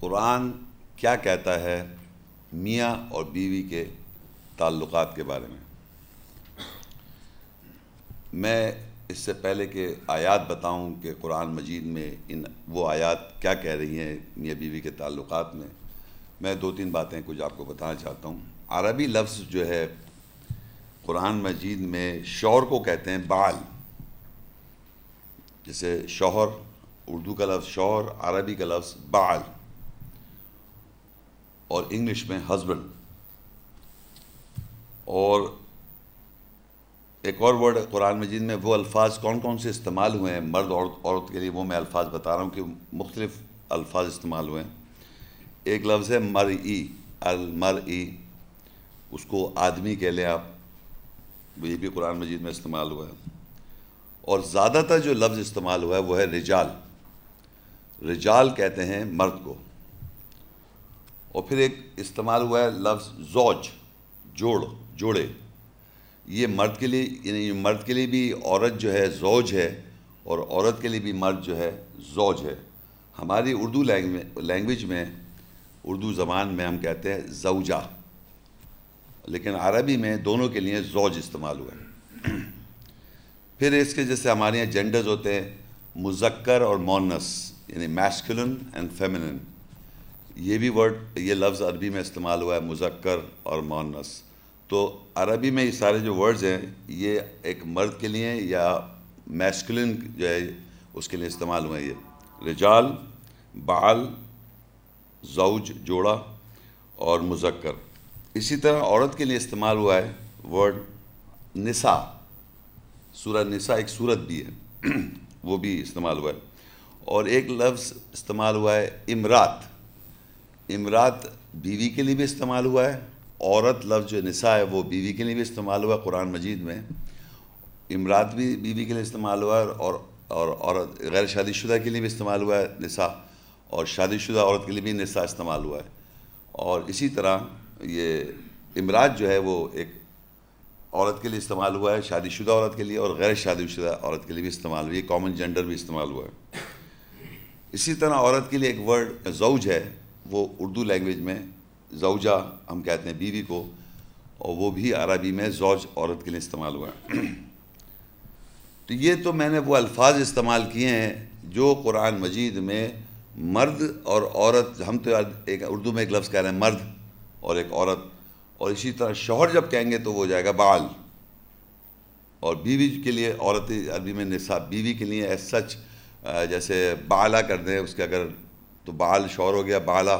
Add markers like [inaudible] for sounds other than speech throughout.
कुरान क्या कहता है मियाँ और बीवी के ताल्लुक़ के बारे में मैं इससे पहले के आयात बताऊं कि कुरान मजीद में इन वो आयात क्या कह रही हैं मियाँ बीवी के ताल्लुक़ में मैं दो तीन बातें कुछ आपको बताना चाहता हूँ अरबी लफ्ज़ जो है कुरान मजीद में शौर को कहते हैं बाल जैसे शौहर उर्दू का लफ्ज़ शौहर अरबी का लफ्ज़ बाल और इंग्लिश में हस्बैंड और एक और वर्ड कुरान मजीद में वो अल्फाज कौन कौन से इस्तेमाल हुए हैं मर्द औरत औरत के लिए वो मैं अल्फाज बता रहा हूँ कि मुख्तलिफ अल्फाज इस्तेमाल हुए हैं एक लफ्ज़ है मर ई अल मर ई उसको आदमी कह लें आप ये भी कुरान मजीद में इस्तेमाल हुआ है और ज़्यादातर जो लफ्ज़ इस्तेमाल हुआ है वो है रिजाल रिजाल कहते हैं मर्द को और फिर एक इस्तेमाल हुआ है लफ्ज़ जोज जोड़ जोड़े ये मर्द के लिए यानी मर्द के लिए भी औरत जो है जोज है और औरत के लिए भी मर्द जो है जोज है हमारी उर्दू लैंग्वेज में उर्दू ज़बान में हम कहते हैं जवजा लेकिन अरबी में दोनों के लिए जोज इस्तेमाल हुआ है [clears throat] फिर इसके जैसे हमारे यहाँ जेंडर्स होते हैं मुजक्कर और मोनस यानी मैस्कुलिन एंड फेमिनिन ये भी वर्ड ये लफ्ज़ अरबी में इस्तेमाल हुआ है मुजक्कर और मोनस तो अरबी में ये सारे जो वर्ड्स हैं ये एक मर्द के लिए या मैस्कुलिन जो है उसके लिए इस्तेमाल हुए हैं ये रिजाल बाल जौज जोड़ा और मुजक्कर इसी तरह औरत के लिए इस्तेमाल हुआ है वर्ड निसा सूरह निसा एक सूरत भी है [clears throat] वो भी इस्तेमाल हुआ है और एक लफ्ज़ इस्तेमाल हुआ है इमरात इमरात बीवी के लिए भी इस्तेमाल हुआ है औरत लफ्ज़ जो निसा है वो बीवी के लिए भी इस्तेमाल हुआ है कुरान मजीद में इमरात भी बीवी के लिए इस्तेमाल हुआ है और और औरत गैर शादीशुदा के लिए भी इस्तेमाल हुआ है निसा और शादीशुदा औरत के लिए भी निसा इस्तेमाल हुआ है और इसी तरह ये इमरात जो है वो एक औरत के लिए इस्तेमाल हुआ है शादीशुदा औरत के लिए और गैर शादीशुदा औरत के लिए भी इस्तेमाल हुई है कॉमन जेंडर भी इस्तेमाल हुआ है इसी तरह औरत के लिए एक वर्ड जौज है वो उर्दू लैंग्वेज में जौजा हम कहते हैं बीवी को और वो भी अरबी में जौज औरत के लिए इस्तेमाल हुआ [clears throat] तो ये तो मैंने वो अल्फाज इस्तेमाल किए हैं जो कुरान मजीद में मर्द और औरत हम तो एक उर्दू में एक लफ्ज़ कह रहे हैं मर्द और एक औरत और इसी तरह शोहर जब कहेंगे तो वो हो जाएगा बाल और बीवी के लिए औरत अरबी में निसाब बीवी के लिए एज सच जैसे बाला कर दें उसके अगर तो बाल शौर हो गया बाला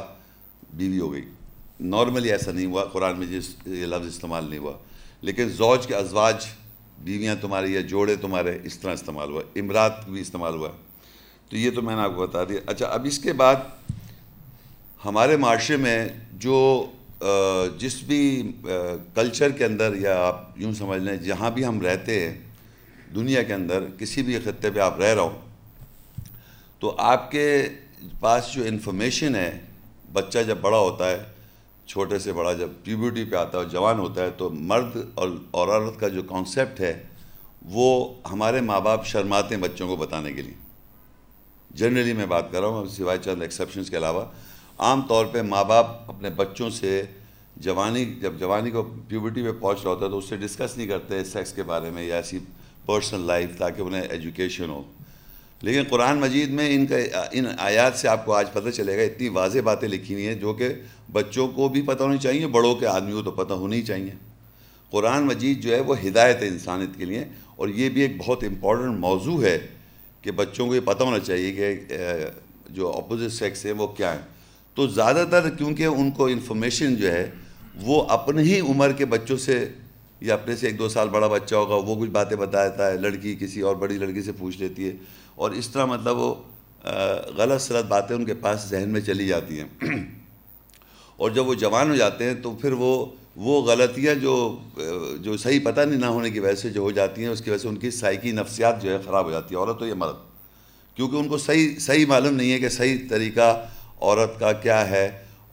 बीवी हो गई नॉर्मली ऐसा नहीं हुआ कुरान में जिस ये लफ्ज़ इस्तेमाल नहीं हुआ लेकिन जौज के अजवाज बीवियाँ तुम्हारी या जोड़े तुम्हारे इस तरह इस्तेमाल हुआ इमरात भी इस्तेमाल हुआ तो ये तो मैंने आपको बता दिया अच्छा अब इसके बाद हमारे माशरे में जो जिस भी कल्चर के अंदर या आप यूँ समझ लें जहाँ भी हम रहते हैं दुनिया के अंदर किसी भी ख़त्े पे आप रह रहा हो तो आपके पास जो इन्फॉर्मेशन है बच्चा जब बड़ा होता है छोटे से बड़ा जब प्यूबर्टी पे आता है जवान होता है तो मर्द और और औरत का जो कॉन्सेप्ट है वो हमारे माँ बाप शर्माते हैं बच्चों को बताने के लिए जनरली मैं बात कर रहा हूँ सिवाय चंद एक्सेप्शन के अलावा आम तौर पे माँ बाप अपने बच्चों से जवानी जब जवानी को प्यूबर्टी पे पहुँच रहा होता है तो उससे डिस्कस नहीं करते सेक्स के बारे में या ऐसी पर्सनल लाइफ ताकि उन्हें एजुकेशन हो लेकिन कुरान मजीद में इनका इन आयात से आपको आज पता चलेगा इतनी वाज बातें लिखी हुई हैं जो कि बच्चों को भी पता होनी चाहिए बड़ों के आदमी को तो पता होनी चाहिए कुरान मजीद जो है वो हिदायत है इंसानियत के लिए और ये भी एक बहुत इम्पॉर्टेंट मौजू है कि बच्चों को ये पता होना चाहिए कि जो अपोजिट सेक्स है वो क्या है तो ज़्यादातर क्योंकि उनको इन्फॉर्मेशन जो है वो अपनी ही उम्र के बच्चों से या अपने से एक दो साल बड़ा बच्चा होगा वो कुछ बातें बता देता है लड़की किसी और बड़ी लड़की से पूछ लेती है और इस तरह मतलब वो गलत सलत बातें उनके पास जहन में चली जाती हैं और जब वो जवान हो जाते हैं तो फिर वो वो गलतियाँ जो जो सही पता नहीं ना होने की वजह से जो हो जाती हैं उसकी वजह से उनकी साइकी नफ्सियात जो है ख़राब हो जाती है औरत तो ये मर्द क्योंकि उनको सही सही मालूम नहीं है कि सही तरीका औरत का क्या है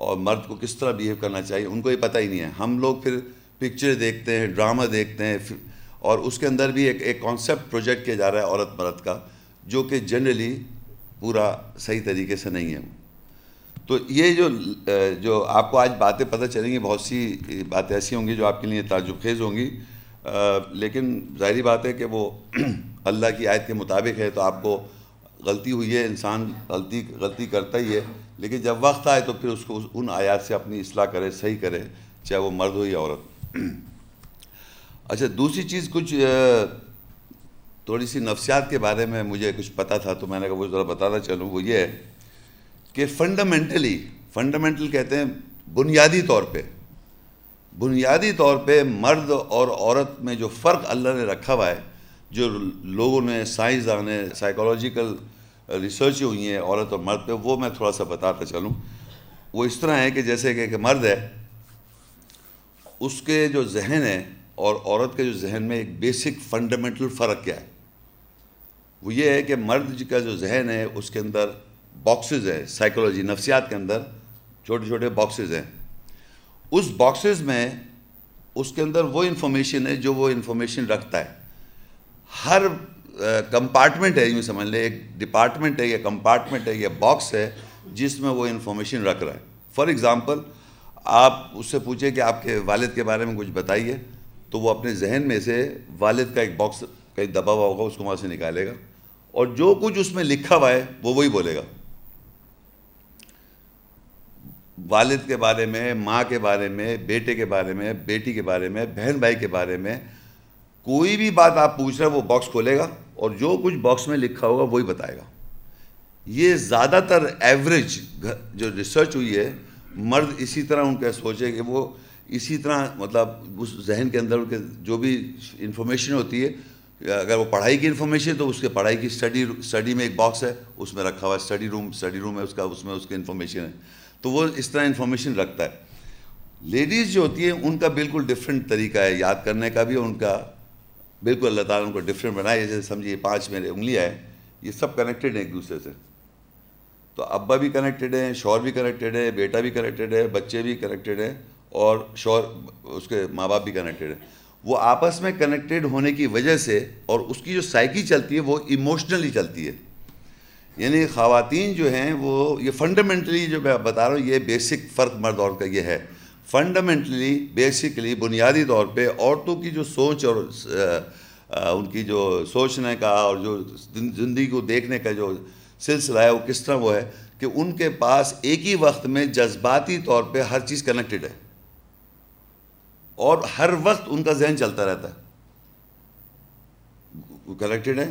और मर्द को किस तरह बिहेव करना चाहिए उनको ये पता ही नहीं है हम लोग फिर पिक्चर देखते हैं ड्रामा देखते हैं और उसके अंदर भी एक एक कॉन्सेप्ट प्रोजेक्ट किया जा रहा है औरत मर्द का जो कि जनरली पूरा सही तरीके से नहीं है तो ये जो जो आपको आज बातें पता चलेंगी बहुत सी बातें ऐसी होंगी जो आपके लिए ताजुब खेज़ होंगी लेकिन जाहरी बात है कि वो [clears throat] अल्लाह की आयत के मुताबिक है तो आपको गलती हुई है इंसान गलती गलती करता ही है लेकिन जब वक्त आए तो फिर उसको उन आयात से अपनी असलाह करे सही करे चाहे वो मर्द हो या औरत [clears throat] अच्छा दूसरी चीज़ कुछ आ, थोड़ी सी नफसियात के बारे में मुझे कुछ पता था तो मैंने कहा वो ज़रा बताना चलूँ वो ये है कि फंडामेंटली फंडामेंटल कहते हैं बुनियादी तौर पे बुनियादी तौर पे मर्द और औरत में जो फ़र्क अल्लाह ने रखा हुआ है जो लोगों ने साइंसदान ने साइकोलॉजिकल रिसर्च हुई हैं औरत और मर्द पे वो मैं थोड़ा सा बताता चलूँ वो इस तरह है कि जैसे कि एक मर्द है उसके जो जहन है और औरत के जो जहन में एक बेसिक फंडामेंटल फ़र्क क्या है वो ये है कि मर्द का जो जहन है उसके अंदर बॉक्सेस है साइकोलॉजी नफसियात के अंदर छोटे छोटे बॉक्सेस हैं उस बॉक्सेस में उसके अंदर वो इन्फॉर्मेशन है जो वो इन्फॉर्मेशन रखता है हर कंपार्टमेंट है यूँ समझ लें एक डिपार्टमेंट है या कंपार्टमेंट है या बॉक्स है जिसमें वो इन्फॉर्मेशन रख रहा है फॉर एग्ज़ाम्पल आप उससे पूछें कि आपके वालिद के बारे में कुछ बताइए तो वो अपने जहन में से वालिद का एक बॉक्स कहीं दबा हुआ होगा उसको वहाँ से निकालेगा और जो कुछ उसमें लिखा हुआ है वो वही बोलेगा वालिद के बारे में माँ के बारे में बेटे के बारे में बेटी के बारे में बहन भाई के बारे में कोई भी बात आप पूछ रहे हो वो बॉक्स खोलेगा और जो कुछ बॉक्स में लिखा होगा वही बताएगा ये ज़्यादातर एवरेज जो रिसर्च हुई है मर्द इसी तरह उनका सोचे कि वो इसी तरह मतलब उस जहन के अंदर उनके जो भी इंफॉर्मेशन होती है अगर वो पढ़ाई की इन्फॉर्मेशन तो उसके पढ़ाई की स्टडी स्टडी में एक बॉक्स है उसमें रखा हुआ है स्टडी रूम स्टडी रूम है उसका उसमें उसकी इन्फॉर्मेशन है तो वो इस तरह इन्फॉर्मेशन रखता है लेडीज़ जो होती हैं उनका बिल्कुल डिफरेंट तरीका है याद करने का भी उनका बिल्कुल अल्लाह ताला उनको डिफरेंट बनाए जैसे समझिए पाँच मेरे उंगलियाँ हैं ये सब कनेक्टेड हैं एक दूसरे से तो अब्बा भी कनेक्टेड हैं शौहर भी कनेक्टेड है बेटा भी कनेक्टेड है बच्चे भी कनेक्टेड हैं और शौहर उसके माँ बाप भी कनेक्टेड हैं वो आपस में कनेक्टेड होने की वजह से और उसकी जो साइकी चलती है वो इमोशनली चलती है यानी ख़वातीन जो हैं वो ये फंडामेंटली जो मैं बता रहा हूँ ये बेसिक फ़र्क मर्द और का ये है फंडामेंटली बेसिकली बुनियादी तौर पे औरतों की जो सोच और आ, उनकी जो सोचने का और जो ज़िंदगी को देखने का जो सिलसिला है वो किस तरह वो है कि उनके पास एक ही वक्त में जज्बाती तौर पे हर चीज़ कनेक्टेड है और हर वक्त उनका जहन चलता रहता है कनेक्टेड है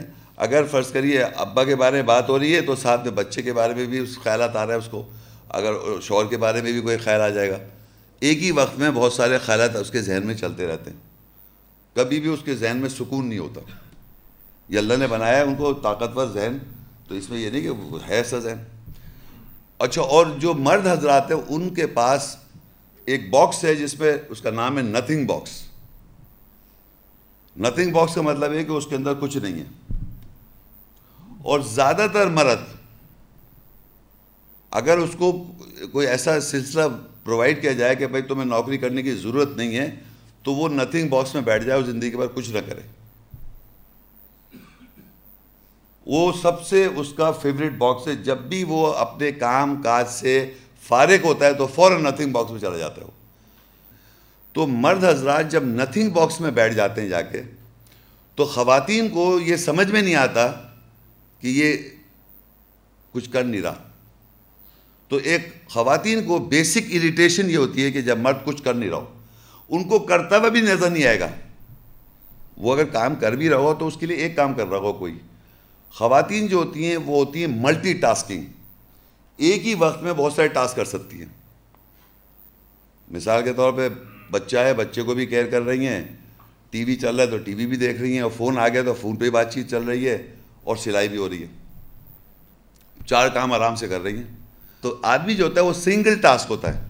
अगर फ़र्ज़ करिए अब्बा के बारे में बात हो रही है तो साथ में बच्चे के बारे में भी उस ख्याल आ रहा है उसको अगर शोर के बारे में भी कोई ख्याल आ जाएगा एक ही वक्त में बहुत सारे ख्याल उसके जहन में चलते रहते हैं कभी भी उसके जहन में सुकून नहीं होता ये अल्लाह ने बनाया है उनको ताकतवर जहन तो इसमें यह नहीं कि है ऐसा जहन अच्छा और जो मर्द हजरात हैं उनके पास एक बॉक्स है जिसमें उसका नाम है नथिंग बॉक्स नथिंग बॉक्स का मतलब है कि उसके अंदर कुछ नहीं है और ज़्यादातर मर्द अगर उसको कोई ऐसा सिलसिला प्रोवाइड किया जाए कि भाई तुम्हें नौकरी करने की ज़रूरत नहीं है तो वो नथिंग बॉक्स में बैठ जाए और ज़िंदगी के बाद कुछ ना करे वो सबसे उसका फेवरेट बॉक्स है जब भी वो अपने काम काज से फारिग होता है तो फ़ौर नथिंग बॉक्स में चला जाता है वो तो मर्द हजरात जब नथिंग बॉक्स में बैठ जाते हैं जाके तो ख़वातीन को ये समझ में नहीं आता कि ये कुछ कर नहीं रहा तो एक ख़वातीन को बेसिक इरिटेशन ये होती है कि जब मर्द कुछ कर नहीं रहा हो उनको करता हुआ भी नज़र नहीं आएगा वो अगर काम कर भी रहा हो तो उसके लिए एक काम कर रहा हो कोई ख़वातीन जो होती हैं वो होती हैं मल्टी टास्किंग एक ही वक्त में बहुत सारे टास्क कर सकती हैं मिसाल के तौर पे बच्चा है बच्चे को भी केयर कर रही हैं टीवी चल रहा है तो टीवी भी देख रही हैं और फ़ोन आ गया तो फ़ोन पे ही बातचीत चल रही है और सिलाई भी हो रही है चार काम आराम से कर रही हैं तो आदमी जो होता है वो सिंगल टास्क होता है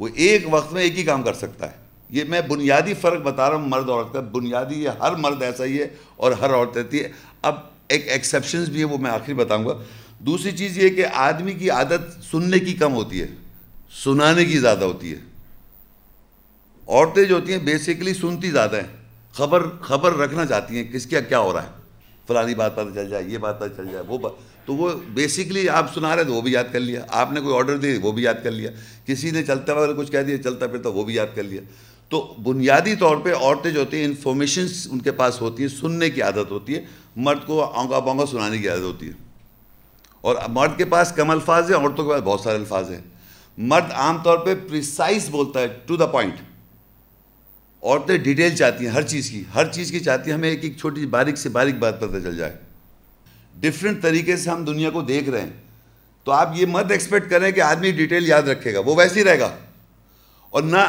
वो एक वक्त में एक ही काम कर सकता है ये मैं बुनियादी फ़र्क बता रहा हूँ मर्द औरत का बुनियादी हर मर्द ऐसा ही है और हर औरत रहती है अब एक एक्सेप्शन भी है वो मैं आखिरी बताऊँगा दूसरी चीज़ ये कि आदमी की आदत सुनने की कम होती है सुनाने की ज़्यादा होती है औरतें जो होती हैं बेसिकली सुनती ज़्यादा हैं खबर खबर रखना चाहती हैं किसके क्या हो रहा है फलानी बात पता चल जाए ये बात पता चल जाए वो बात तो वो बेसिकली आप सुना रहे तो वो भी याद कर लिया आपने कोई ऑर्डर दिए वो भी याद कर लिया किसी ने चलते वगैरह कुछ कह दिया चलता फिर तो वो भी याद कर लिया तो बुनियादी तौर पे औरतें जो होती हैं इन्फॉर्मेशन उनके पास होती हैं सुनने की आदत होती है मर्द को आंगा बोंगा सुनाने की आदत होती है और मर्द के पास कम अल्फाज है औरतों के पास बहुत सारे अल्फाज हैं मर्द आमतौर पर प्रिसाइज बोलता है टू द पॉइंट औरतें डिटेल चाहती हैं हर चीज़ की हर चीज़ की चाहती हैं हमें एक एक छोटी बारीक से बारीक बात पता चल जाए डिफरेंट तरीके से हम दुनिया को देख रहे हैं तो आप ये मत एक्सपेक्ट करें कि आदमी डिटेल याद रखेगा वो वैसे ही रहेगा और ना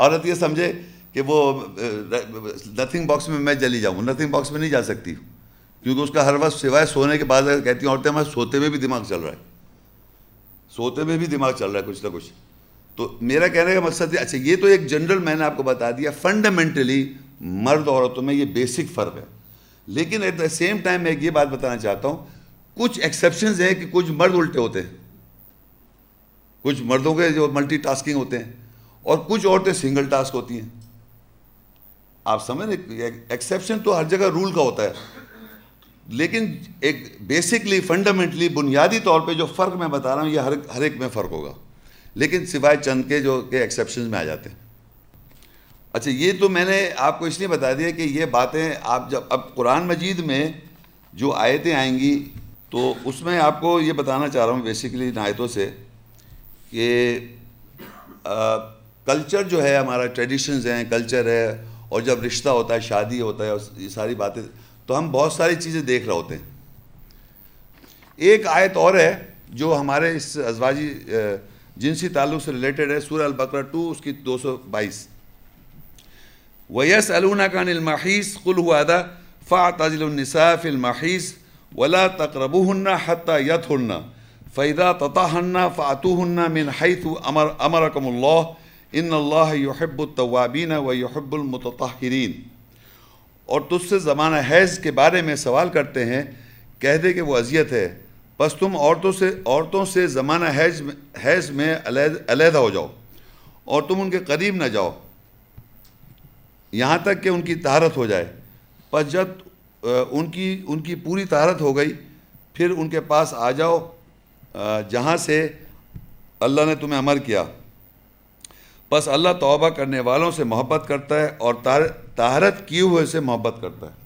[laughs] औरत ये समझे कि वो नथिंग बॉक्स में मैं चली जाऊँ नथिंग बॉक्स में नहीं जा सकती क्योंकि उसका हर वक्त सिवाय सोने के बाद कहती हैं औरतें हमारे सोते में भी दिमाग चल रहा है सोते में भी दिमाग चल रहा है कुछ ना कुछ तो मेरा कहने का मकसद अच्छा ये तो एक जनरल मैंने आपको बता दिया फंडामेंटली मर्द औरतों में ये बेसिक फ़र्क है लेकिन एट द सेम टाइम मैं ये बात बताना चाहता हूँ कुछ एक्सेप्शन हैं कि कुछ मर्द उल्टे होते हैं कुछ मर्दों के जो मल्टीटास्किंग होते हैं और कुछ औरतें सिंगल टास्क होती हैं आप समझ रहे एक्सेप्शन तो हर जगह रूल का होता है लेकिन एक बेसिकली फंडामेंटली बुनियादी तौर पे जो फ़र्क मैं बता रहा हूँ ये हर हर एक में फ़र्क होगा लेकिन सिवाय चंद के जो के एक्सेप्शन में आ जाते हैं अच्छा ये तो मैंने आपको इसलिए बता दिया कि ये बातें आप जब अब कुरान मजीद में जो आयतें आएंगी तो उसमें आपको ये बताना चाह रहा हूँ बेसिकली नायतों आयतों से कि कल्चर जो है हमारा ट्रेडिशंस हैं कल्चर है और जब रिश्ता होता है शादी होता है ये सारी बातें तो हम बहुत सारी चीज़ें देख रहे होते हैं एक आयत और है जो हमारे इस अजवाजी जिनसी ताल्लुक से रिलेटेड है सूर्य अलबकर टू उसकी दो सौ बाईस वयस अलूना का निलमाहीस कुल हुआ था फ़ातज़िलनिसा फ़िल्माहीस वला हन्ना हत्ता यत हन्ना फ़ैदा तताहन्ना हन्ना मिन हैत अमर अमरकमल्ला इन अल्लाह तवाबीन व यहब्बुलमतरीन और तुझसे ज़माना हैज़ के बारे में सवाल करते हैं कह दे कि वो अजियत है बस तुम औरतों से औरतों से ज़माना हैज हैज़ में अलहदा हो जाओ और तुम उनके करीब ना जाओ यहाँ तक कि उनकी तहारत हो जाए पर जब उनकी उनकी पूरी तहारत हो गई फिर उनके पास आ जाओ जहाँ से अल्लाह ने तुम्हें अमर किया बस अल्लाह तौबा करने वालों से मोहब्बत करता है और तहारत किए हुए से मोहब्बत करता है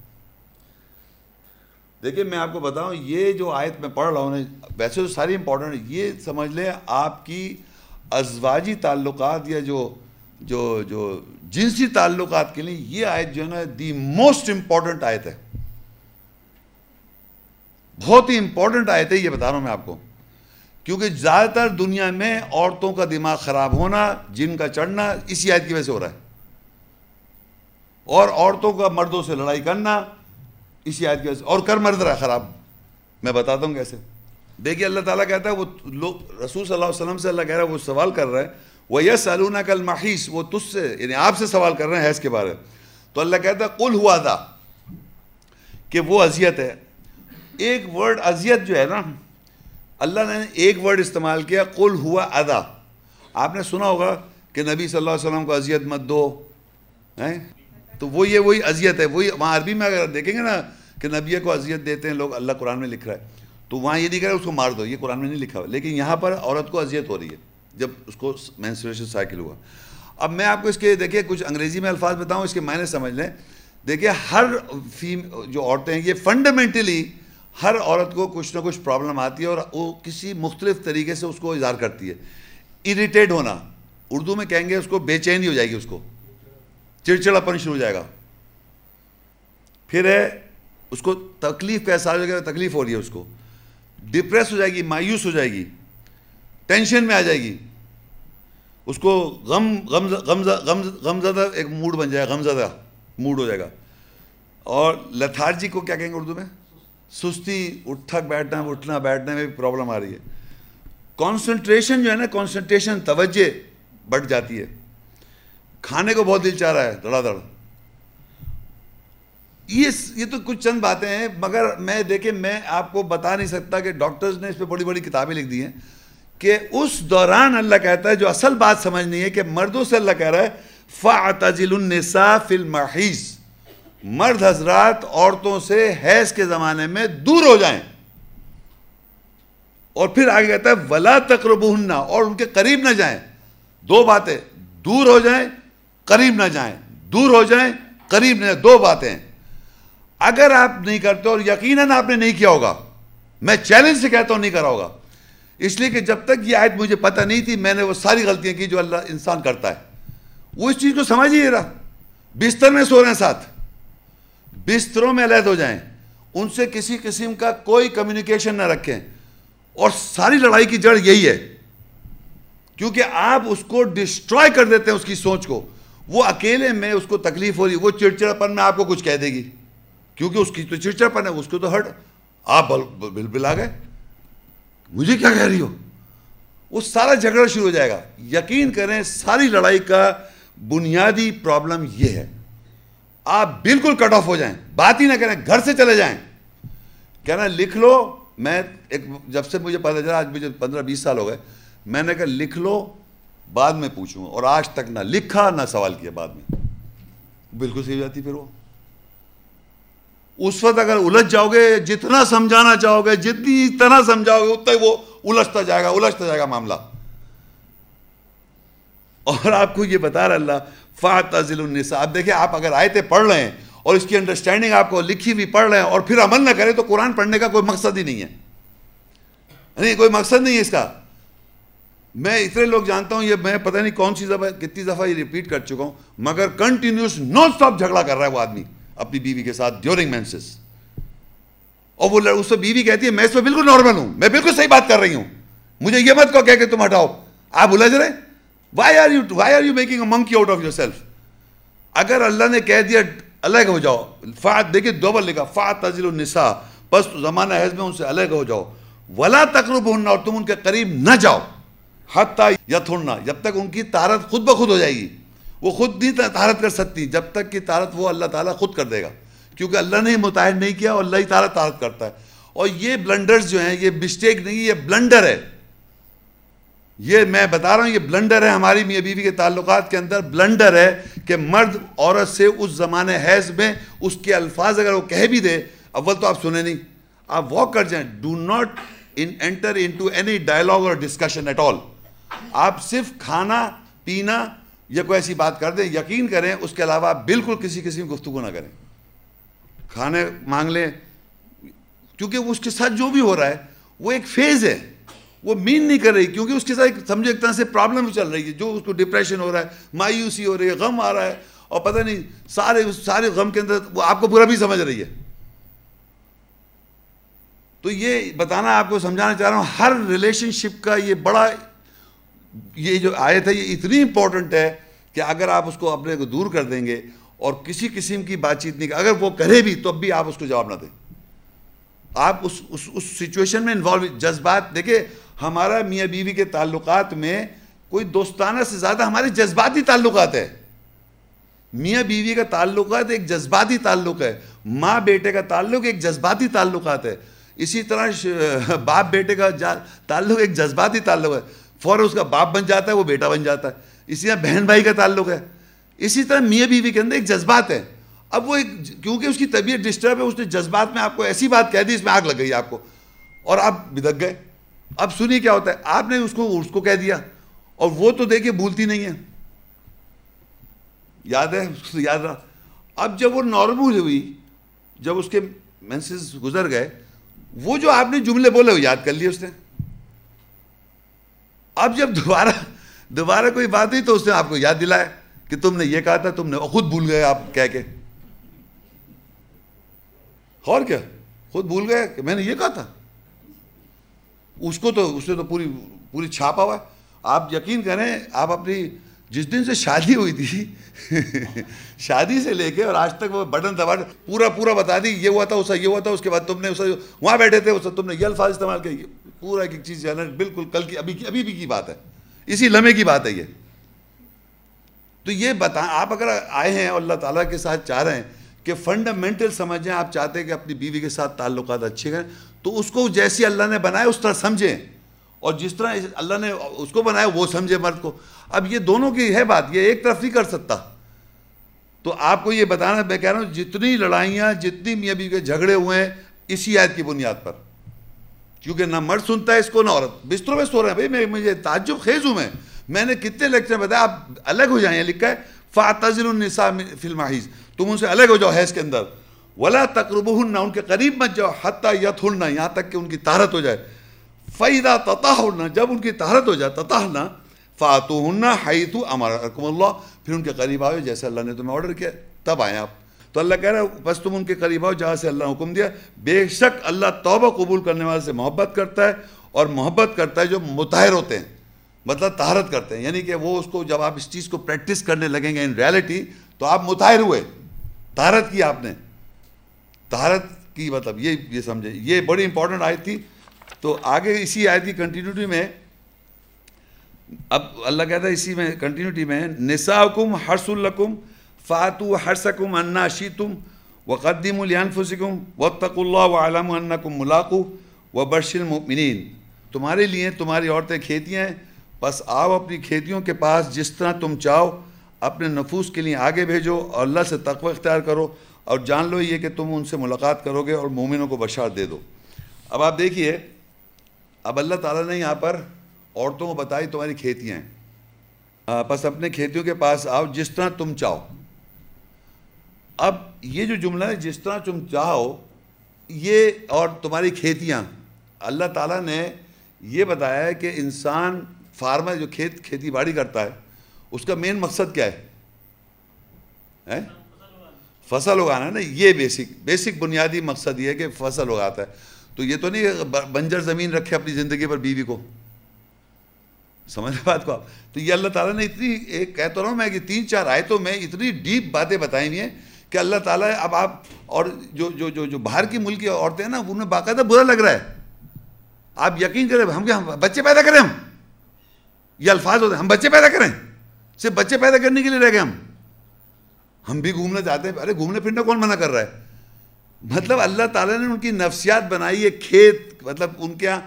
देखिए मैं आपको बताऊं ये जो आयत में पढ़ रहा हूँ वैसे तो सारी इंपॉर्टेंट ये समझ लें आपकी अजवाजी ताल्लुक या जो जो जो जिनसी ताल्लुक के लिए ये आयत जो है ना दी मोस्ट इंपॉर्टेंट आयत है बहुत ही इंपॉर्टेंट आयत है ये बता रहा हूं मैं आपको क्योंकि ज़्यादातर दुनिया में औरतों का दिमाग ख़राब होना जिनका का चढ़ना इसी आयत की वजह से हो रहा है और औरतों का मर्दों से लड़ाई करना इसी आयत की वजह से और कर मर्द रहा ख़राब मैं बताता हूँ कैसे देखिए अल्लाह ताला कहता है वो लोग रसूल सल्लल्लाहु अलैहि वसल्लम से अल्लाह कह रहा है वो सवाल कर रहे हैं वह यह सलूना कल माहिस वो तुझसे यानी आपसे सवाल कर रहे हैं इसके के बारे में तो अल्लाह कहता है कुल हुआ था कि वो अजियत है एक वर्ड अजियत जो है ना अल्लाह ने एक वर्ड इस्तेमाल किया कुल हुआ अदा आपने सुना होगा कि नबी सल्लल्लाहु अलैहि वसल्लम को अजियत मत दो हैं तो वो ये वही अजियत है वही वहाँ अरबी में अगर देखेंगे ना कि नबी को अजियत देते हैं लोग अल्लाह कुरान में लिख रहा है तो वहाँ ये नहीं कह रहा उसको मार दो ये कुरान में नहीं लिखा हुआ लेकिन यहाँ पर औरत को अजियत हो रही है जब उसको मैंसुरेशन साइकिल हुआ अब मैं आपको इसके देखिए कुछ अंग्रेज़ी में अल्फाज बताऊँ इसके मायने समझ लें देखिए हर फीम जो औरतें हैं ये फंडामेंटली हर औरत को कुछ ना कुछ प्रॉब्लम आती है और वो किसी मुख्तलिफ तरीके से उसको इजहार करती है इरीटेट होना उर्दू में कहेंगे उसको बेचैनी हो जाएगी उसको चिड़चिड़ापन शुरू हो जाएगा फिर है उसको तकलीफ का एहसास हो जाएगा तकलीफ हो रही है उसको डिप्रेस हो जाएगी मायूस हो जाएगी टेंशन में आ जाएगी उसको गम गम गम गम गमज़दा एक मूड बन जाएगा गमज़दा मूड हो जाएगा और लथार्जी को क्या कहेंगे उर्दू में सुस्ती उठक बैठना उठना बैठने में भी प्रॉब्लम आ रही है कंसंट्रेशन जो है ना कंसंट्रेशन तवज्जे बढ़ जाती है खाने को बहुत दिल चाह रहा है धड़ाधड़ ये ये तो कुछ चंद बातें हैं मगर मैं देखे मैं आपको बता नहीं सकता कि डॉक्टर्स ने इस पर बड़ी बड़ी किताबें लिख दी हैं कि उस दौरान अल्लाह कहता है जो असल बात समझनी है कि मर्दों से अल्लाह कह रहा है फ़ातजिलसा फिलमहीस मर्द हजरात औरतों से हैज के ज़माने में दूर हो जाएं और फिर आगे कहता है वला तकरबुन्ना और उनके करीब ना जाएं दो बातें दूर हो जाएं करीब ना जाएं दूर हो जाएं करीब ना जाएं दो बातें अगर आप नहीं करते और यकीनन आपने नहीं किया होगा मैं चैलेंज से कहता हूं नहीं करा होगा इसलिए कि जब तक ये आयत मुझे पता नहीं थी मैंने वो सारी गलतियां की जो अल्लाह इंसान करता है वो इस चीज़ को समझ ही रहा बिस्तर में सो रहे हैं साथ बिस्तरों में अलहद हो जाएं उनसे किसी किस्म का कोई कम्युनिकेशन ना रखें और सारी लड़ाई की जड़ यही है क्योंकि आप उसको डिस्ट्रॉय कर देते हैं उसकी सोच को वो अकेले में उसको तकलीफ हो रही वो चिड़चिड़ापन में आपको कुछ कह देगी क्योंकि उसकी तो चिड़चिड़ापन है उसको तो हट आप बिल बिल आ गए मुझे क्या कह रही हो वो सारा झगड़ा शुरू हो जाएगा यकीन करें सारी लड़ाई का बुनियादी प्रॉब्लम ये है आप बिल्कुल कट ऑफ हो जाएं बात ही ना करें घर से चले जाएं कहना लिख लो मैं एक जब से मुझे पता चला आज मुझे पंद्रह बीस साल हो गए मैंने कहा लिख लो बाद में पूछूं और आज तक ना लिखा ना सवाल किया बाद में बिल्कुल सही जाती फिर वो उस वक्त अगर उलझ जाओगे जितना समझाना चाहोगे जितनी तरह समझाओगे उतना वो उलझता जाएगा उलझता जाएगा मामला और आपको ये बता रहा अल्लाह फातजिलसा आप देखिए आप अगर थे पढ़ रहे हैं और इसकी अंडरस्टैंडिंग आपको लिखी हुई पढ़ रहे हैं और फिर अमल ना करें तो कुरान पढ़ने का कोई मकसद ही नहीं है नहीं कोई मकसद नहीं है इसका मैं इतने लोग जानता हूं ये मैं पता नहीं कौन सी दफा कितनी दफा ये रिपीट कर चुका हूं मगर कंटिन्यूस नो स्टॉप झगड़ा कर रहा है वो आदमी अपनी बीवी के साथ ड्यूरिंग मैंसेस और वो उससे बीवी कहती है मैं इसमें बिल्कुल नॉर्मल हूं मैं बिल्कुल सही बात कर रही हूं मुझे ये मत कहो कह के तुम हटाओ आप उलझ रहे why are you why are you making a monkey out of yourself अगर अल्लाह ने कह दिया अलग हो जाओ फात देखिए दोबर लिखा फात तजिल निसा बस जमाना हैज में उनसे अलग हो जाओ वला होना और तुम उनके करीब ना जाओ हत्या यथुड़ना जब तक उनकी तारत खुद ब खुद हो जाएगी वो खुद नहीं तारत कर सकती जब तक कि तारत वो अल्लाह ताला खुद कर देगा क्योंकि अल्लाह ने मुतहद नहीं किया और अल्लाह ही तारत तारत करता है और ये ब्लंडर्स जो हैं ये मिस्टेक नहीं ये ब्लंडर है ये मैं बता रहा हूँ ये ब्लंडर है हमारी मियाँ बीवी के ताल्लुक के अंदर ब्लंडर है कि मर्द औरत से उस ज़माने हैज़ में उसके अल्फाज अगर वो कह भी दे अव्वल तो आप सुने नहीं आप वॉक कर जाए do not in enter into any dialogue और डिस्कशन एट ऑल आप सिर्फ खाना पीना या कोई ऐसी बात कर दें यकीन करें उसके अलावा बिल्कुल किसी किसी में गुफ्तु ना करें खाने मांग लें क्योंकि उसके साथ जो भी हो रहा है वो एक फेज़ है वो मीन नहीं कर रही क्योंकि उसके साथ समझो एक तरह से प्रॉब्लम चल रही है जो उसको डिप्रेशन हो रहा है मायूसी हो रही है गम आ रहा है और पता नहीं सारे सारे गम के अंदर वो आपको बुरा भी समझ रही है तो ये बताना आपको समझाना चाह रहा हूँ हर रिलेशनशिप का ये बड़ा ये जो आयत है ये इतनी इंपॉर्टेंट है कि अगर आप उसको अपने को दूर कर देंगे और किसी किस्म की बातचीत नहीं अगर वो करे भी तो भी आप उसको जवाब ना दें आप उस उस उस सिचुएशन में इन्वॉल्व जज्बात देखिए हमारा मियाँ बीवी के ताल्लुकात में कोई दोस्ताना से ज़्यादा हमारे जज्बाती ताल्लुकात है मियाँ बीवी का ताल्लुकात एक जज्बाती ताल्लुक है माँ बेटे का ताल्लुक एक जज्बाती ताल्लुकात है इसी तरह बाप बेटे का ताल्लुक एक जज्बाती ताल्लुक है फ़ौरन उसका बाप बन जाता है वो बेटा बन जाता है इसी तरह बहन भाई का ताल्लुक है इसी तरह मियाँ बीवी के अंदर एक जज्बात है अब वो एक क्योंकि उसकी तबीयत डिस्टर्ब है उसने जज्बात में आपको ऐसी बात कह दी इसमें आग लग गई आपको और आप बिदक गए अब सुनिए क्या होता है आपने उसको उसको कह दिया और वो तो देखिए भूलती नहीं है याद है याद रहा अब जब वो नॉर्मल हुई जब उसके मैसेज गुजर गए वो जो आपने जुमले बोले वो याद कर लिए उसने अब जब दोबारा दोबारा कोई बात हुई तो उसने आपको याद दिलाया कि तुमने ये कहा था तुमने खुद भूल गए आप कह के और क्या खुद भूल गए कि मैंने ये कहा था उसको तो उसने तो पूरी पूरी छापा हुआ आप यकीन करें आप अपनी जिस दिन से शादी हुई थी [laughs] शादी से लेके और आज तक वो बटन दबा पूरा पूरा बता दी ये हुआ था उसका ये हुआ था उसके बाद तुमने उसका वहाँ बैठे थे उसका तुमने ये अल्फाज इस्तेमाल किया पूरा एक चीज़ जो बिल्कुल कल की अभी की अभी भी की बात है इसी लम्हे की बात है ये तो ये बता आप अगर आए हैं और अल्लाह ताला के साथ चाह रहे हैं कि फंडामेंटल समझें आप चाहते हैं कि अपनी बीवी के साथ ताल्लुक अच्छे करें तो उसको जैसी अल्लाह ने बनाया उस तरह समझें और जिस तरह अल्लाह ने उसको बनाया वो समझे मर्द को अब ये दोनों की है बात ये एक तरफ नहीं कर सकता तो आपको ये बताना मैं कह रहा हूँ जितनी लड़ाइयाँ जितनी मियाँ बीवी के झगड़े हुए हैं इसी आयत की बुनियाद पर क्योंकि ना मर्द सुनता है इसको ना औरत बिस्तरों में सो रहे हैं भाई मैं मुझे ताजुब खेज हूँ मैं मैंने कितने लेक्चर बताया आप अलग हो जाए लिखा है फ़ातज़िलनिसा फिल्माहीज़ तुम उनसे अलग हो जाओ हैज़ के अंदर वला तकरबहन ना उनके करीब मत जाओ हती यथुलना यहाँ तक कि उनकी तहारत हो जाए फ़ैदा तताहना जब उनकी तहारत हो जाए तताहना फ़ातुहन्ना हई तो अमरकमल्ला फिर उनके करीब आओ जैसे अल्लाह ने तुम्हें ऑर्डर किया तब आए आप तो अल्लाह कह रहा है बस तुम उनके करीब आओ जहाँ से अल्लाह हुक्म दिया बेशक अल्लाह तोबा कबूल करने वाले से मोहब्बत करता है और मोहब्बत करता है जो मुतार होते हैं मतलब तहारत करते हैं यानी कि वो उसको जब आप इस चीज़ को प्रैक्टिस करने लगेंगे इन रियलिटी तो आप मुतार हुए तहारत की आपने तहारत की मतलब ये ये समझे ये बड़ी इंपॉर्टेंट आयत थी तो आगे इसी आयत की कंटिन्यूटी में अब अल्लाह कहता है इसी में कंटिन्यूटी में निसाकुम हर्सुल्लकुम फ़ातु हरसकुम अन्ना शीतुम वक़दमफुसकुम वतकुल्लाम अन्नकुम मुलाकू व बर्शिलमिन तुम्हारे लिए तुम्हारी औरतें खेतियाँ हैं बस आओ अपनी खेतियों के पास जिस तरह तुम चाहो अपने नफूस के लिए आगे भेजो और अल्लाह से तकवा इख्तियार करो और जान लो ये कि तुम उनसे मुलाकात करोगे और मोमिनों को बशार दे दो अब आप देखिए अब अल्लाह ताला ने यहाँ पर औरतों को बताई तुम्हारी खेतियाँ हैं बस अपने खेतियों के पास आओ जिस तरह तुम चाहो अब ये जो जुमला है जिस तरह तुम चाहो ये और तुम्हारी खेतियाँ अल्लाह ताला ने ये बताया है कि इंसान फार्मर जो खेत खेती बाड़ी करता है उसका मेन मकसद क्या है, है? फसल उगाना ना ये बेसिक बेसिक बुनियादी मकसद ये है कि फसल उगाता है तो ये तो नहीं बंजर ज़मीन रखे अपनी ज़िंदगी पर बीवी को समझ बात को आप तो ये अल्लाह ताला ने इतनी एक कहता तो रहा हूँ मैं कि तीन चार आयतों में इतनी डीप बातें बताई हुई हैं कि अल्लाह ताला अब आप और जो जो जो जो बाहर की मुल्क की औरतें हैं ना उन्हें बाकायदा बुरा लग रहा है आप यकीन करें हम क्या बच्चे पैदा करें हम ये अल्फाज होते हैं हम बच्चे पैदा करें सिर्फ बच्चे पैदा करने के लिए रह गए हम हम भी घूमना चाहते हैं अरे घूमने फिरने कौन मना कर रहा है मतलब अल्लाह ताला ने उनकी नफ्सियात बनाई है खेत मतलब उनके यहाँ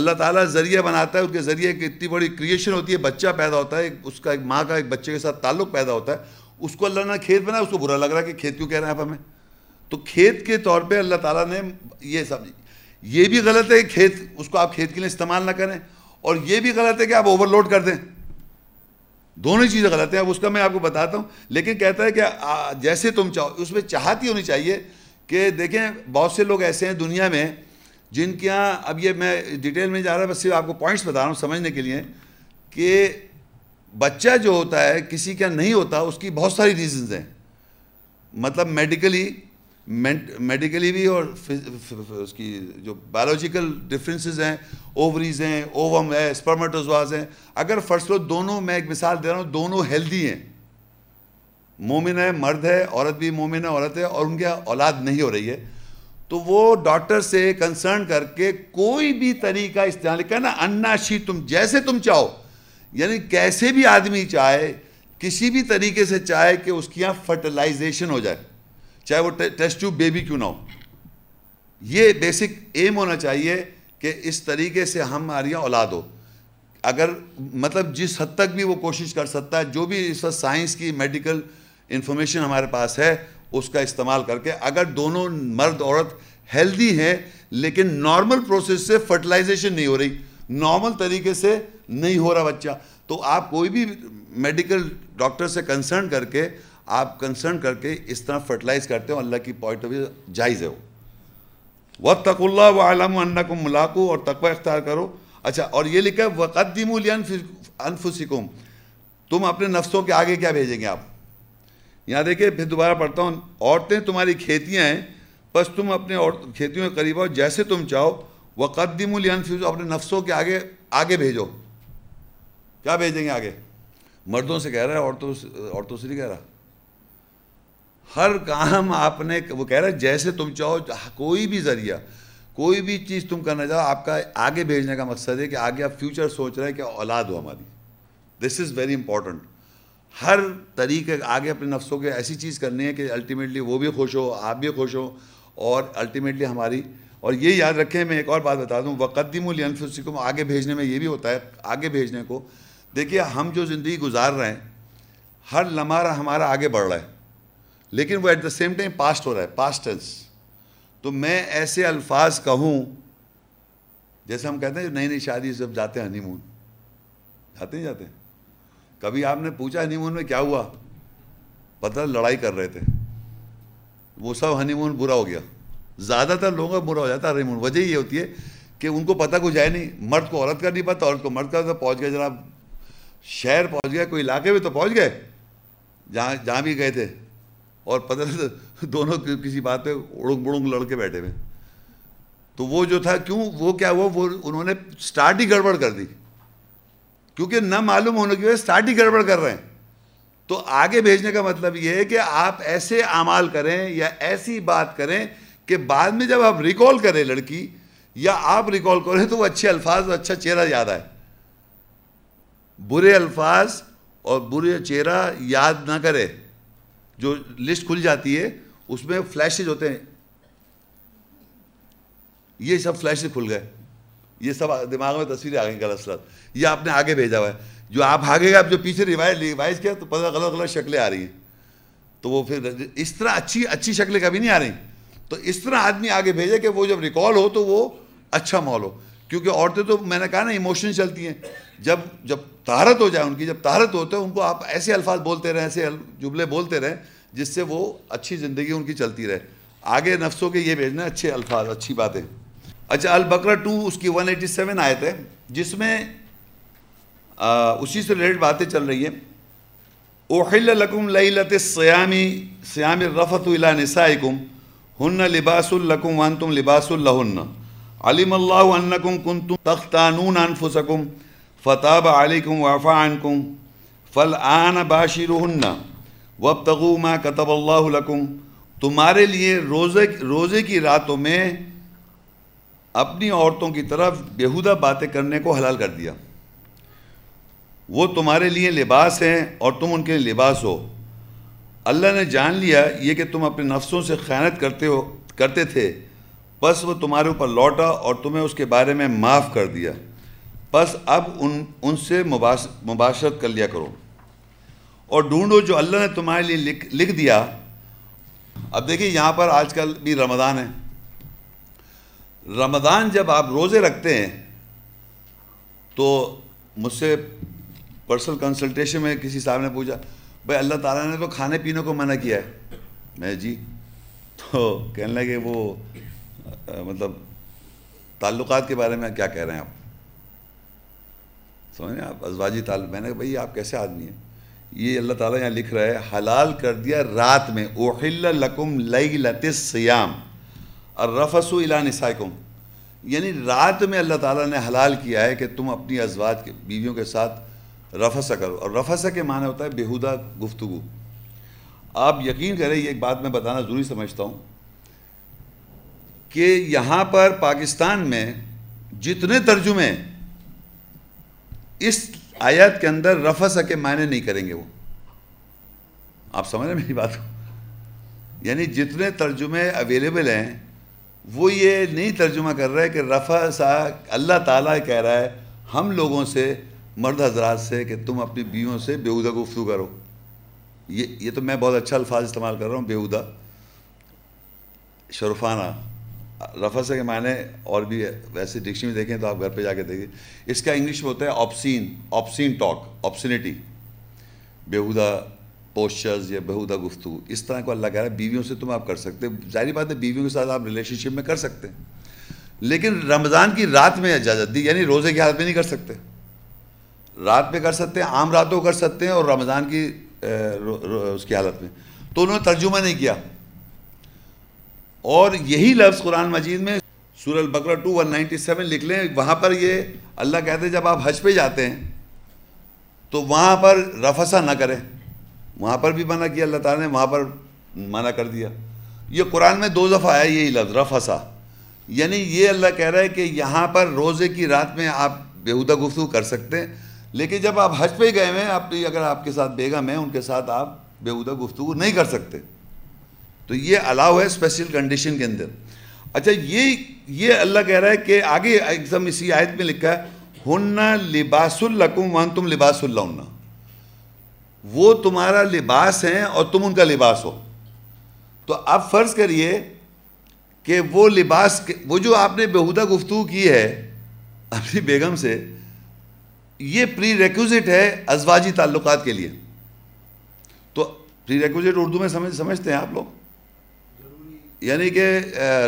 अल्लाह ताला ज़रिया बनाता है उनके ज़रिए की इतनी बड़ी क्रिएशन होती है बच्चा पैदा होता है उसका एक माँ का एक बच्चे के साथ ताल्लुक पैदा होता है उसको अल्लाह ने खेत बनाया उसको बुरा लग रहा है कि खेत क्यों कह रहे हैं आप हमें तो खेत के तौर पे अल्लाह ताला ने ये सब ये भी गलत है कि खेत उसको आप खेत के लिए इस्तेमाल ना करें और ये भी गलत है कि आप ओवरलोड कर दें दोनों ही चीज़ें गलत हैं अब उसका मैं आपको बताता हूँ लेकिन कहता है कि जैसे तुम चाहो उसमें चाहती होनी चाहिए कि देखें बहुत से लोग ऐसे हैं दुनिया में जिनके यहाँ अब ये मैं डिटेल में जा रहा है बस सिर्फ आपको पॉइंट्स बता रहा हूँ समझने के लिए कि बच्चा जो होता है किसी का नहीं होता उसकी बहुत सारी रीजंस हैं मतलब मेडिकली मेडिकली भी और उसकी जो बायोलॉजिकल डिफरेंसेस हैं ओवरीज हैं ओवम है स्पर्मेटोजवाज हैं अगर फर्स्ट लो दोनों मैं एक मिसाल दे रहा हूँ दोनों हेल्दी हैं मोमिन है मर्द है औरत भी मोमिन है औरत है और उनके औलाद नहीं हो रही है तो वो डॉक्टर से कंसर्न करके कोई भी तरीका इस्तेमाल करना अन्नाशी तुम जैसे तुम चाहो यानी कैसे भी आदमी चाहे किसी भी तरीके से चाहे कि उसकी यहाँ फर्टिलाइजेशन हो जाए चाहे वो टे, टेस्ट ट्यूब बेबी क्यों ना हो ये बेसिक एम होना चाहिए कि इस तरीके से हम हमारे यहाँ औलाद हो अगर मतलब जिस हद तक भी वो कोशिश कर सकता है जो भी इस वक्त साइंस की मेडिकल इन्फॉर्मेशन हमारे पास है उसका इस्तेमाल करके अगर दोनों मर्द औरत हेल्दी हैं लेकिन नॉर्मल प्रोसेस से फर्टिलाइजेशन नहीं हो रही नॉर्मल तरीके से नहीं हो रहा बच्चा तो आप कोई भी मेडिकल डॉक्टर से कंसर्न करके आप कंसर्न करके इस तरह फर्टिलाइज करते हो अल्लाह की पॉइंट ऑफ व्यू जायज़ है वो वह तकुल्ला व आलम अन्ना को मुलाको और तकवा इख्तियार करो अच्छा और ये लिखा है वक़दीमूल अनफुसिकुम तुम अपने नफ्सों के आगे क्या भेजेंगे आप यहाँ देखिए फिर दोबारा पढ़ता हूँ औरतें तुम्हारी खेतियाँ हैं बस तुम अपने और खेतियों के करीब आओ जैसे तुम चाहो वक़दीमूल अनफुस अपने नफ्सों के आगे आगे भेजो क्या भेजेंगे आगे मर्दों से कह रहा है औरतों से औरतों से नहीं कह रहा हर काम आपने वो कह रहा है जैसे तुम चाहो हाँ, कोई भी जरिया कोई भी चीज़ तुम करना चाहो आपका आगे भेजने का मकसद है कि आगे आप फ्यूचर सोच रहे हैं कि औलाद हो हमारी दिस इज़ वेरी इंपॉर्टेंट हर तरीके आगे अपने नफ्सों के ऐसी चीज़ करनी है कि अल्टीमेटली वो भी खुश हो आप भी खुश हो और अल्टीमेटली हमारी और ये याद रखें मैं एक और बात बता दूं वक़दीमलियनफुसिकुम आगे भेजने में ये भी होता है आगे भेजने को देखिए हम जो ज़िंदगी गुजार रहे हैं हर लमारा हमारा आगे बढ़ रहा है लेकिन वो at the same time past हो रहा है पास्ट टेंस तो मैं ऐसे अल्फाज कहूँ जैसे हम कहते हैं नई नई शादी जब जाते हैं हनीमून जाते ही जाते हैं कभी आपने पूछा हनीमून में क्या हुआ पता लड़ाई कर रहे थे वो सब हनीमून बुरा हो गया ज़्यादातर लोगों का बुरा हो जाता है हनीमून वजह ये होती है कि उनको पता कुछ है नहीं मर्द को औरत का नहीं पता औरत को मर्द का तो पहुँच गया जनाब शहर पहुंच गया कोई इलाके में तो पहुंच गए जहाँ जहाँ भी गए थे और पता नहीं दोनों किसी बात पे उड़ुंग बुड़ुंग लड़के बैठे हुए तो वो जो था क्यों वो क्या हुआ वो उन्होंने स्टार्ट ही गड़बड़ कर दी क्योंकि न मालूम होने की वजह स्टार्ट ही गड़बड़ कर रहे हैं तो आगे भेजने का मतलब ये है कि आप ऐसे अमाल करें या ऐसी बात करें कि बाद में जब आप रिकॉल करें लड़की या आप रिकॉल करें तो वो अच्छे अल्फाज और अच्छा चेहरा याद आए बुरे अल्फाज और बुरे चेहरा याद ना करे जो लिस्ट खुल जाती है उसमें फ्लैशेज होते हैं ये सब फ्लैशेज खुल गए ये सब दिमाग में तस्वीरें आ गई गलत सलत ये आपने आगे भेजा हुआ है जो आप गए आप जो पीछे रिवाइज रिवाइज किया तो पता गलत गलत शक्लें आ रही हैं तो वो फिर इस तरह अच्छी अच्छी शक्लें कभी नहीं आ रही तो इस तरह आदमी आगे भेजे कि वो जब रिकॉल हो तो वो अच्छा माहौल हो क्योंकि औरतें तो मैंने कहा ना इमोशन चलती हैं जब जब तहारत हो जाए उनकी जब तहारत होते हैं उनको आप ऐसे अल्फाज बोलते रहें ऐसे जुमले बोलते रहें जिससे वो अच्छी ज़िंदगी उनकी चलती रहे आगे नफ्सों के ये भेजना अच्छे अल्फाज अच्छी बातें अच्छा अल बकरा टू उसकी वन एटी सेवन आए थे जिसमें उसी से रिलेटेड बातें चल रही है ओहिल लकुम लई लत सयामी सयाम रफ़त नसाकुम हन्न लिबासकुम वन तुम लिबासन अलीमल्लाकुम कुन तुम तख्तानून अनफुसकुम फ़ताब आलिकुम वाफ़ानकुम फ़ल आन बाशिरहन्ना वबतगु माँ कतबल्लाकुम तुम्हारे लिए रोज़े रोज़े की रातों में अपनी औरतों की तरफ बेहुदा बातें करने को हलाल कर दिया वो तुम्हारे लिए लिबास हैं और तुम उनके लिए लिबास हो अल्लाह ने जान लिया ये कि तुम अपने नफ्सों से ख़यानत करते हो करते थे बस वो तुम्हारे ऊपर लौटा और तुम्हें उसके बारे में माफ़ कर दिया बस अब उन उनसे मुबास मुबाशरत कर लिया करो और ढूंढो जो अल्लाह ने तुम्हारे लिए लिख लिख दिया अब देखिए यहाँ पर आजकल भी रमदान है रमदान जब आप रोज़े रखते हैं तो मुझसे पर्सनल कंसल्टेशन में किसी साहब ने पूछा भाई अल्लाह ताला ने तो खाने पीने को मना किया है मैं जी तो कहने लगे वो आ, मतलब ताल्लुकात के बारे में क्या कह रहे हैं आप समझ आप अजवाजी ताल मैंने कहा भाई आप कैसे आदमी हैं ये अल्लाह ताला यहाँ लिख रहा है हलाल कर दिया रात में ओहिल्ला लकुम लई लतस्याम और रफसु इला नसाकुम यानी रात में अल्लाह ताला ने हलाल किया है कि तुम अपनी अजवाज के बीवियों के साथ रफसा करो और रफसा के माने होता है बेहुदा गुफ्तु आप यकीन करें ये एक बात मैं बताना ज़रूरी समझता हूँ कि यहाँ पर पाकिस्तान में जितने तर्जुमे हैं इस आयत के अंदर रफसा के मायने नहीं करेंगे वो आप समझ रहे मेरी बात को यानी जितने तर्जुमे अवेलेबल हैं वो ये नहीं तर्जुमा कर रहा है कि सा अल्लाह ताला कह रहा है हम लोगों से मर्द हजरात से कि तुम अपनी बीवियों से बेहूदा गुफ्तु करो ये ये तो मैं बहुत अच्छा अल्फाज इस्तेमाल कर रहा हूँ बेहूदा शरफाना रफसा के मायने और भी वैसे डिक्शनरी में देखें तो आप घर पे जाके देखिए इसका इंग्लिश में होता है ऑप्सीन ऑप्सीन टॉक ऑप्सिनिटी बेहुदा पोस्चर्स या बेहुदा गुफ्तु इस तरह को अल्लाह कह रहा है बीवियों से तुम आप कर सकते हो जाहिर बात है बीवियों के साथ आप रिलेशनशिप में कर सकते हैं लेकिन रमज़ान की रात में इजाज़त दी यानी रोज़े की हालत में नहीं कर सकते रात में कर सकते हैं आम रातों कर सकते हैं और रमज़ान की उसकी हालत में तो उन्होंने तर्जुमा नहीं किया और यही लफ्ज़ कुरान मजीद में सूरल बकरा टू वन नाइन्टी सेवन लिख लें वहाँ पर ये अल्लाह कहते हैं जब आप हज पे जाते हैं तो वहाँ पर रफसा ना करें वहाँ पर भी मना किया अल्लाह ताला ने वहाँ पर मना कर दिया ये कुरान में दो दफ़ा आया यही लफ्ज़ रफसा यानी ये अल्लाह कह रहा है कि यहाँ पर रोज़े की रात में आप बेहूदा गुफ्तु कर सकते हैं लेकिन जब आप हज पे गए हैं आप अगर आपके साथ बेगम है उनके साथ आप बेहूदा गुफ्तु नहीं कर सकते तो ये अलाउ है स्पेशल कंडीशन के अंदर अच्छा ये ये अल्लाह कह रहा है कि आगे एग्जाम इसी आयत में लिखा है हुन्ना लिबासुल्लकुम वन तुम लिबासुल्लाउन्ना वो तुम्हारा लिबास है और तुम उनका लिबास हो तो आप फ़र्ज़ करिए कि वो लिबास वो जो आपने बेहुदा गुफ्तु की है अपनी बेगम से ये प्री रेक्विजिट है अजवाजी ताल्लुकात के लिए तो प्री रेक्विजिट उर्दू में समझ समझते हैं आप लोग यानी कि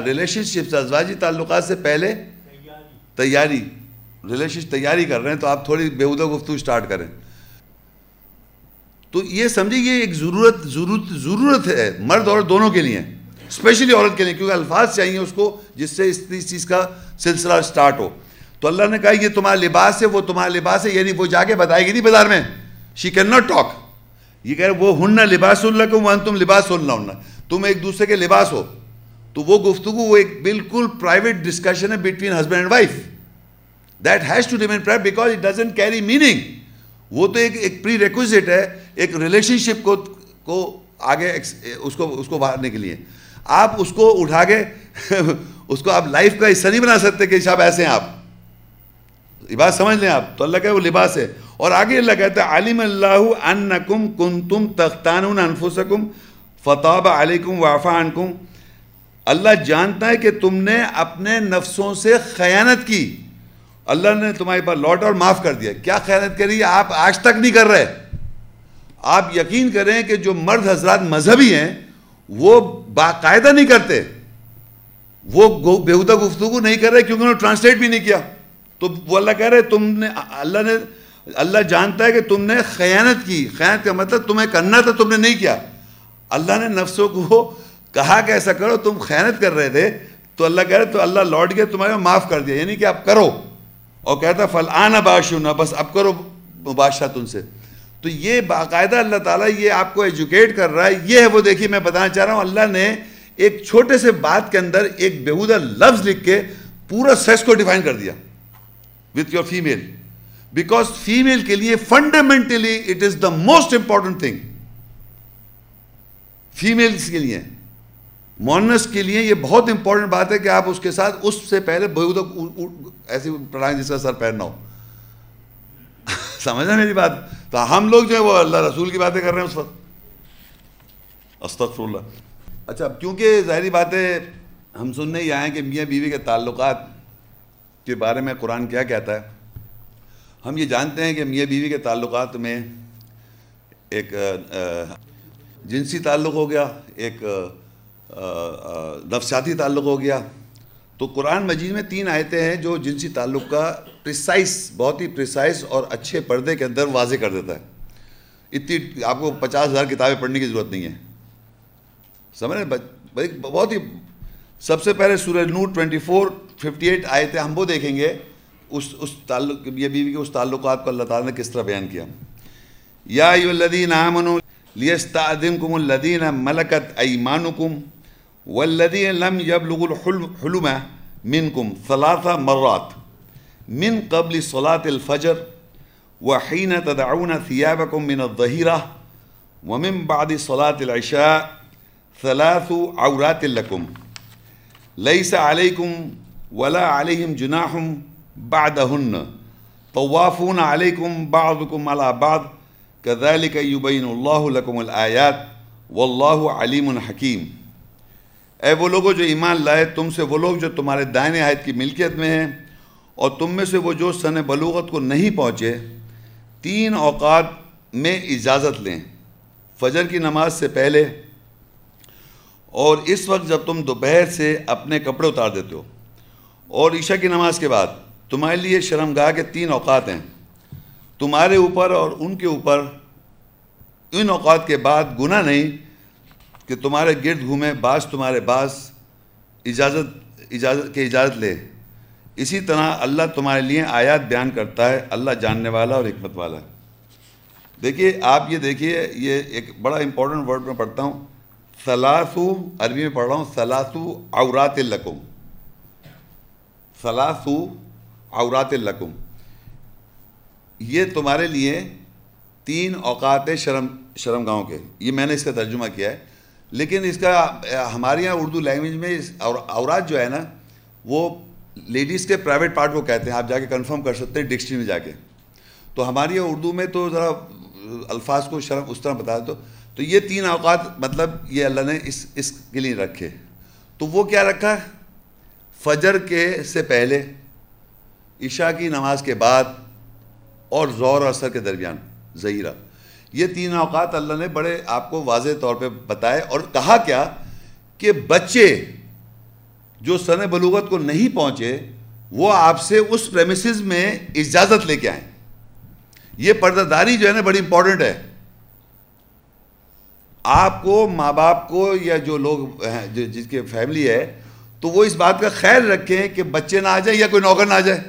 रिलेशनशिप अजवाजी ताल्लुक से पहले तैयारी रिलेशनशिप तैयारी कर रहे हैं तो आप थोड़ी बेहूदा गुफ्तु स्टार्ट करें तो ये समझिए एक ज़रूरत ज़रूरत ज़रूरत है मर्द औरत दोनों के लिए स्पेशली औरत के लिए क्योंकि अल्फाज चाहिए उसको जिससे इस, चीज़ का सिलसिला स्टार्ट हो तो अल्लाह ने कहा ये तुम्हारा लिबास है वो तुम्हारा लिबास है यानी वो जाके बताएगी नहीं बाजार में शी कैन नॉट टॉक ये कह रहे वो हन्ना लिबास उल्ला को वन तुम लिबास उल्ला तुम एक दूसरे के लिबास हो तो वो गुफ्तु वो एक बिल्कुल प्राइवेट डिस्कशन है between husband and wife that has to remain private because it doesn't carry meaning वो तो एक एक प्री रिक्विजिट है एक रिलेशनशिप को को आगे उसको उसको बाहरने के लिए आप उसको उठा के [laughs] उसको आप लाइफ का हिस्सा नहीं बना सकते कि साहब ऐसे हैं आप लिबास समझ लें आप तो अल्लाह का वो लिबास है और आगे अल्लाह कहते हैं आलिम अल्लाह अन्नकुम कुंतुम तख्तान अनफुसकुम फ़ताब अलकुम वाफ़ा अनकुम अल्लाह जानता है कि तुमने अपने नफ्सों से खयानत की अल्लाह ने तुम्हारे पर लौटा और माफ़ कर दिया क्या खयानत करी आप आज तक नहीं कर रहे आप यकीन करें कि जो मर्द हजरात मजहबी हैं वो बाकायदा नहीं करते वो बेहूदा गुफ्तु नहीं कर रहे क्योंकि उन्होंने ट्रांसलेट भी नहीं किया तो वो अल्लाह कह रहे तुमने अल्लाह ने अल्लाह जानता है कि तुमने खयानत की खयानत का मतलब तुम्हें करना था तुमने नहीं किया अल्लाह ने नफ्सों को कहा कि ऐसा करो तुम खैनत कर रहे थे तो अल्लाह कह रहे तो अल्लाह लौट गया तुम्हारे माफ़ कर दिया यानी कि आप करो और कहता फल आना बाशुना बस अब करो मुबाशा तुमसे तो ये बाकायदा अल्लाह ताला ये आपको एजुकेट कर रहा है ये है वो देखिए मैं बताना चाह रहा हूँ अल्लाह ने एक छोटे से बात के अंदर एक बेहूदा लफ्ज़ लिख के पूरा सेक्स को डिफाइन कर दिया with your female because female के लिए fundamentally it is the most important thing females के लिए मॉनस के लिए ये बहुत इंपॉर्टेंट बात है कि आप उसके साथ उससे पहले बहुत ऐसी प्रणाली जिसका सर पहनना हो [laughs] समझना मेरी बात तो हम लोग जो है वो अल्लाह रसूल की बातें कर रहे हैं उस वक्त अस्तफुल्ला अच्छा अब क्योंकि जाहरी बातें हम सुनने ही आए हैं कि मियाँ बीवी के ताल्लुक के बारे में कुरान क्या कहता है हम ये जानते हैं कि मियाँ बीवी के ताल्लुक में एक जिनसी ताल्लुक़ हो गया एक नफसियाती ताल्लुक़ हो गया तो कुरान मजीद में तीन आयतें हैं जो जिनसी ताल्लुक़ का प्रिसाइस बहुत ही प्रिसाइस और अच्छे पर्दे के अंदर वाजे कर देता है इतनी आपको पचास हज़ार किताबें पढ़ने की ज़रूरत नहीं है समझ रहे बहुत ही सबसे पहले सूर्य नूर ट्वेंटी फोर फिफ्टी एट आयतें हम वो देखेंगे उस उस ताल्लुक ये बीवी के उस ताल्लुक को अल्लाह ताला ने किस तरह बयान किया या युल्लदीन आमनो लियस्तादिम कुमुल्लदीन मलकत ऐमानुकुम والذين لم يبلغوا الحلم منكم ثلاث مرات من قبل صلاة الفجر وحين تدعون ثيابكم من الظهيرة ومن بعد صلاة العشاء ثلاث عورات لكم ليس عليكم ولا عليهم جناح بعدهن طوافون عليكم بعضكم على بعض كذلك يبين الله لكم الآيات والله عليم حكيم ए वो लोगों जो ईमान लाए तुम से वो लोग जो तुम्हारे दायने आयत की मिल्कियत में हैं और तुम में से वो जो सन बलूगत को नहीं पहुँचे तीन अवकात में इजाज़त लें फजर की नमाज से पहले और इस वक्त जब तुम दोपहर से अपने कपड़े उतार देते हो और ईशा की नमाज के बाद तुम्हारे लिए शर्मगाह के तीन अवकात हैं तुम्हारे ऊपर और उनके ऊपर इन अवकात के बाद गुना नहीं कि तुम्हारे गिरद घूमे बास तुम्हारे बास इजाज़त इजाज़त के इजाज़त ले इसी तरह अल्लाह तुम्हारे लिए आयात बयान करता है अल्लाह जानने वाला और हमत वाला देखिए आप ये देखिए ये एक बड़ा इंपॉर्टेंट वर्ड में पढ़ता हूँ सलासु अरबी में पढ़ रहा हूँ सलासु औरत लकुम सलासु औरत लकुम ये तुम्हारे लिए तीन औकात शर्म शर्म गाँव के ये मैंने इसका तर्जुमा किया है लेकिन इसका हमारे यहाँ उर्दू लैंग्वेज में इस और, औरात जो है ना वो लेडीज़ के प्राइवेट पार्ट को कहते हैं आप जाके कंफर्म कर सकते हैं डिक्शनरी में जाके तो हमारे यहाँ उर्दू में तो ज़रा अल्फाज को शर्म उस तरह बता दो तो ये तीन अवकात मतलब ये अल्लाह ने इस इसके लिए रखे तो वो क्या रखा फजर के से पहले ईशा की नमाज के बाद और जोर असर के दरमियान ज़हीरा ये तीन अवकात अल्लाह ने बड़े आपको वाज तौर पर बताए और कहा क्या कि बच्चे जो सन बलूगत को नहीं पहुँचे वो आपसे उस प्रेमिस में इजाज़त लेके आए ये पर्दादारी जो है ना बड़ी इंपॉर्टेंट है आपको माँ बाप को या जो लोग हैं जो जिसके फैमिली है तो वो इस बात का ख्याल रखें कि बच्चे ना आ जाए या कोई नौकर ना आ जाए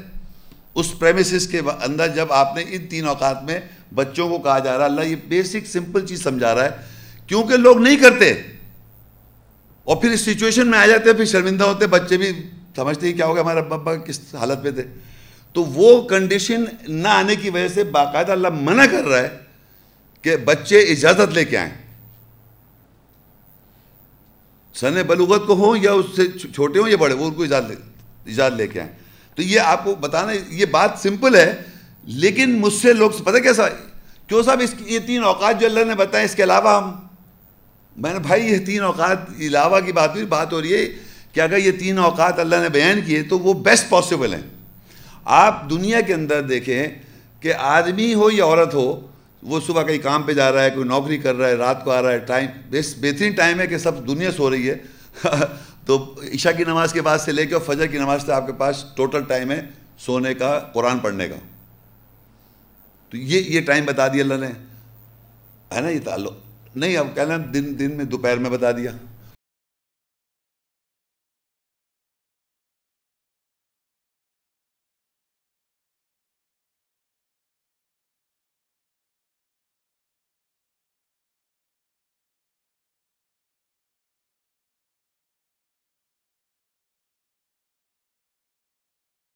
उस प्रेमिस के अंदर जब आपने इन तीन औकात में बच्चों को कहा जा रहा है अल्लाह ये बेसिक सिंपल चीज़ समझा रहा है क्योंकि लोग नहीं करते और फिर इस सिचुएशन में आ जाते हैं फिर शर्मिंदा होते बच्चे भी समझते ही क्या होगा हमारे अब्बा किस हालत में थे तो वो कंडीशन ना आने की वजह से बाकायदा अल्लाह मना कर रहा है कि बच्चे इजाज़त लेके आए सने बलूगत को हो या उससे छोटे हों या बड़े वो उनको इजाज़त इजाज़त लेके आए तो ये आपको बताना ये बात सिंपल है लेकिन मुझसे लोग पता कैसा क्यों साहब इस ये तीन औकात जो अल्लाह ने बताए इसके अलावा हम मैंने भाई ये तीन औकात अलावा की बात हुई बात हो रही है कि अगर ये तीन औकात अल्लाह ने बयान किए तो वो बेस्ट पॉसिबल हैं आप दुनिया के अंदर देखें कि आदमी हो या औरत हो वो सुबह कहीं काम पे जा रहा है कोई नौकरी कर रहा है रात को आ रहा है टाइम बेहतरीन टाइम है कि सब दुनिया सो रही है [laughs] तो ईशा की नमाज़ के बाद से लेकर फजर की नमाज़ तक आपके पास टोटल टाइम है सोने का कुरान पढ़ने का तो ये ये टाइम बता दिया अल्लाह ने है ना ये ताल्लुक नहीं अब कहना दिन दिन में दोपहर में बता दिया